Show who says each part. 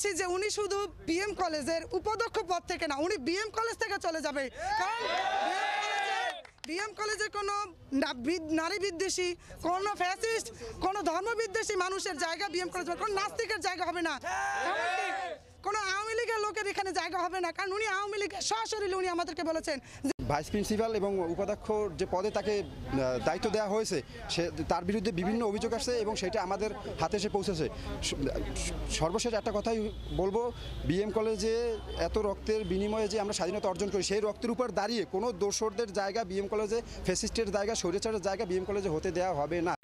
Speaker 1: চাচ্ছি যে উনি শুধু বিএম কলেজের উপাধ্যক্ষ পদ থেকে না উনি বিএম কলেজ থেকে চলে যাবে কারণ বিএম কলেজে কোনো নারী বিদ্বেষী কোনো ফ্যাসিস্ট কোনো ধর্ম বিদ্বেষী মানুষের জায়গা বিএম কলেজ কোনো নাস্তিকের জায়গা হবে না কোনো আওয়ামী লীগের লোকের এখানে জায়গা হবে না কারণ উনি আওয়ামী লীগের সশরীরে উনি আমাদেরকে বলেছেন
Speaker 2: ভাইস প্রিন্সিপাল এবং উপাধ্যক্ষ যে পদে তাকে দায়িত্ব দেওয়া হয়েছে সে তার বিরুদ্ধে বিভিন্ন অভিযোগ আসছে এবং সেটা আমাদের হাতে এসে পৌঁছেছে সর্বশেষ একটা কথাই বলবো বিএম কলেজে এত রক্তের বিনিময়ে যে আমরা স্বাধীনতা অর্জন করি সেই রক্তের উপর দাঁড়িয়ে কোনো দোষরদের জায়গা বিএম কলেজে ফেসিস্টের জায়গা স্বৈরাচারের জায়গা বিএম কলেজে হতে দেওয়া হবে না